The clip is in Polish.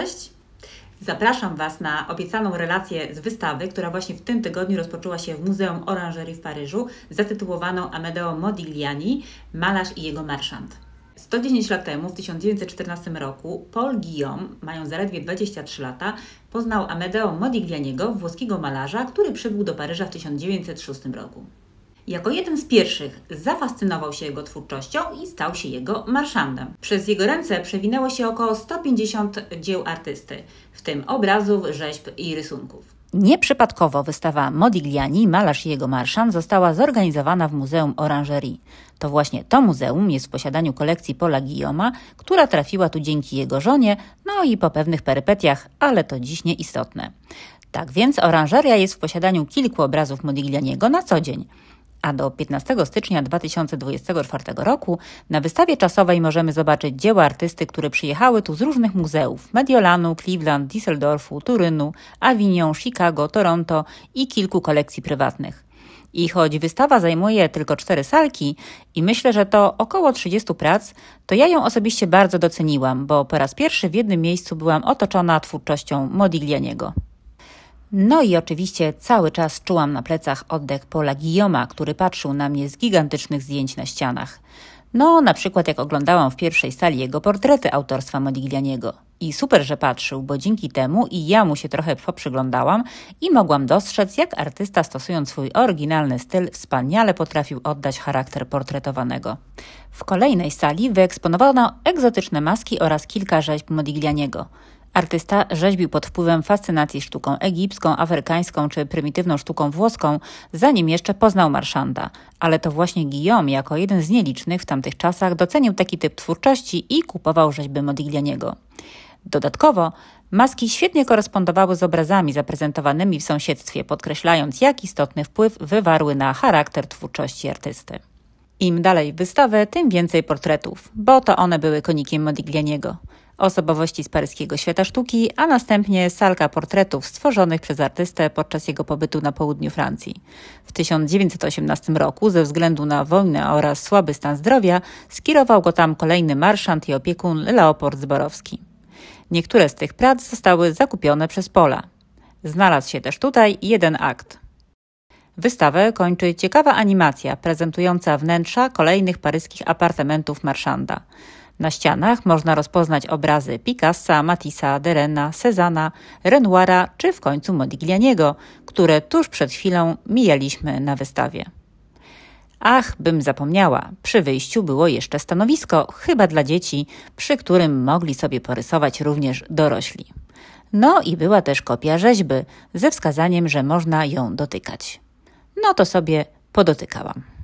Cześć! Zapraszam Was na obiecaną relację z wystawy, która właśnie w tym tygodniu rozpoczęła się w Muzeum Oranżerii w Paryżu, zatytułowaną Amedeo Modigliani – Malarz i jego marszant. 110 lat temu, w 1914 roku, Paul Guillaume, mając zaledwie 23 lata, poznał Amedeo Modiglianiego, włoskiego malarza, który przybył do Paryża w 1906 roku. Jako jeden z pierwszych zafascynował się jego twórczością i stał się jego marszandem. Przez jego ręce przewinęło się około 150 dzieł artysty, w tym obrazów, rzeźb i rysunków. Nieprzypadkowo wystawa Modigliani, malarz i jego marszan, została zorganizowana w Muzeum Orangerii. To właśnie to muzeum jest w posiadaniu kolekcji Pola Guillaume'a, która trafiła tu dzięki jego żonie, no i po pewnych perypetiach, ale to dziś nieistotne. Tak więc oranżeria jest w posiadaniu kilku obrazów Modiglianiego na co dzień a do 15 stycznia 2024 roku na wystawie czasowej możemy zobaczyć dzieła artysty, które przyjechały tu z różnych muzeów Mediolanu, Cleveland, Düsseldorfu, Turynu, Avignon, Chicago, Toronto i kilku kolekcji prywatnych. I choć wystawa zajmuje tylko cztery salki i myślę, że to około 30 prac, to ja ją osobiście bardzo doceniłam, bo po raz pierwszy w jednym miejscu byłam otoczona twórczością Modiglianiego. No i oczywiście cały czas czułam na plecach oddech Pola Guillaume'a, który patrzył na mnie z gigantycznych zdjęć na ścianach. No, na przykład jak oglądałam w pierwszej sali jego portrety autorstwa Modiglianiego. I super, że patrzył, bo dzięki temu i ja mu się trochę poprzyglądałam i mogłam dostrzec, jak artysta stosując swój oryginalny styl wspaniale potrafił oddać charakter portretowanego. W kolejnej sali wyeksponowano egzotyczne maski oraz kilka rzeźb Modiglianiego – Artysta rzeźbił pod wpływem fascynacji sztuką egipską, afrykańską czy prymitywną sztuką włoską, zanim jeszcze poznał marszanda. Ale to właśnie Guillaume, jako jeden z nielicznych w tamtych czasach, docenił taki typ twórczości i kupował rzeźby Modiglianiego. Dodatkowo maski świetnie korespondowały z obrazami zaprezentowanymi w sąsiedztwie, podkreślając, jak istotny wpływ wywarły na charakter twórczości artysty. Im dalej w wystawę, tym więcej portretów, bo to one były konikiem Modiglianiego osobowości z paryskiego świata sztuki, a następnie salka portretów stworzonych przez artystę podczas jego pobytu na południu Francji. W 1918 roku ze względu na wojnę oraz słaby stan zdrowia skierował go tam kolejny marszant i opiekun Leopold Zborowski. Niektóre z tych prac zostały zakupione przez Pola. Znalazł się też tutaj jeden akt. Wystawę kończy ciekawa animacja prezentująca wnętrza kolejnych paryskich apartamentów marszanda. Na ścianach można rozpoznać obrazy Picassa, Matissa, Derena, Cezana, Renoira czy w końcu Modiglianiego, które tuż przed chwilą mijaliśmy na wystawie. Ach, bym zapomniała, przy wyjściu było jeszcze stanowisko, chyba dla dzieci, przy którym mogli sobie porysować również dorośli. No i była też kopia rzeźby, ze wskazaniem, że można ją dotykać. No to sobie podotykałam.